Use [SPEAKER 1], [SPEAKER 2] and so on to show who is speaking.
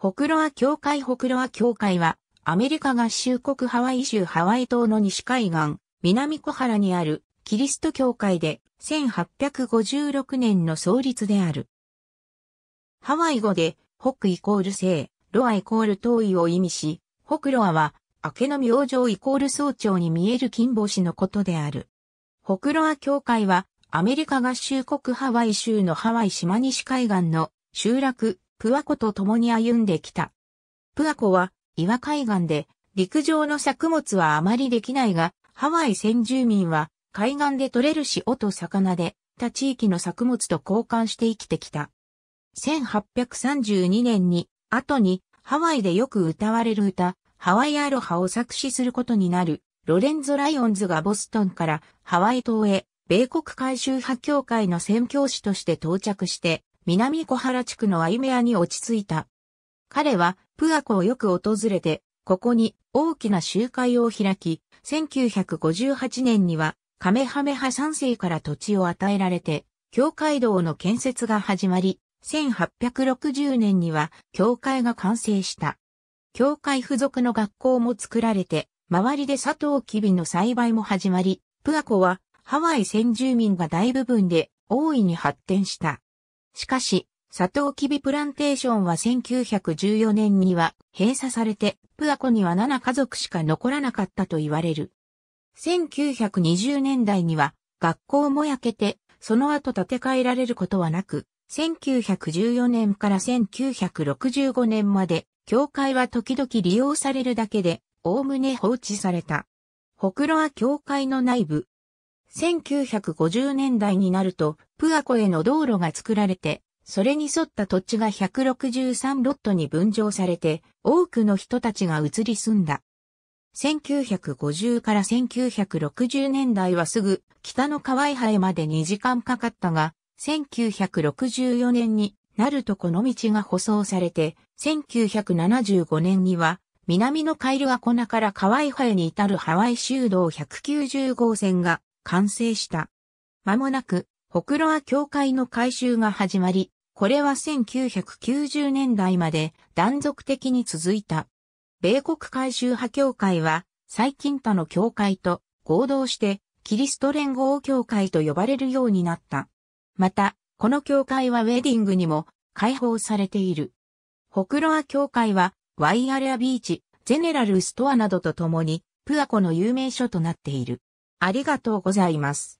[SPEAKER 1] ホクロア教会ホクロア教会は、アメリカ合衆国ハワイ州ハワイ島の西海岸、南小原にあるキリスト教会で、1856年の創立である。ハワイ語で、北イコール西、ロアイコール遠いを意味し、北ロアは、明けの明星イコール早朝に見える金星のことである。北ロア教会は、アメリカ合衆国ハワイ州のハワイ島西海岸の集落、プアコと共に歩んできた。プアコは岩海岸で陸上の作物はあまりできないが、ハワイ先住民は海岸で採れる塩と魚で他地域の作物と交換して生きてきた。1832年に、後にハワイでよく歌われる歌、ハワイアロハを作詞することになる、ロレンゾ・ライオンズがボストンからハワイ島へ、米国改修派協会の宣教師として到着して、南小原地区のアイメアに落ち着いた。彼はプアコをよく訪れて、ここに大きな集会を開き、1958年にはカメハメハ3世から土地を与えられて、教会道の建設が始まり、1860年には教会が完成した。教会付属の学校も作られて、周りでサトウキビの栽培も始まり、プアコはハワイ先住民が大部分で大いに発展した。しかし、サトウキビプランテーションは1914年には閉鎖されて、プアコには7家族しか残らなかったと言われる。1920年代には学校も焼けて、その後建て替えられることはなく、1914年から1965年まで、教会は時々利用されるだけで、おおむね放置された。ホクロア教会の内部、1950年代になると、プアコへの道路が作られて、それに沿った土地が163ロットに分譲されて、多くの人たちが移り住んだ。1950から1960年代はすぐ北の河合へまで2時間かかったが、1964年になるとこの道が舗装されて、1975年には南のカイルアコナから河合へに至るハワイ州道190号線が完成した。間もなく、ホクロア教会の改修が始まり、これは1990年代まで断続的に続いた。米国改修派教会は、最近他の教会と合同して、キリスト連合教会と呼ばれるようになった。また、この教会はウェディングにも開放されている。ホクロア教会は、ワイアレアビーチ、ゼネラルストアなどと共に、プアコの有名所となっている。ありがとうございます。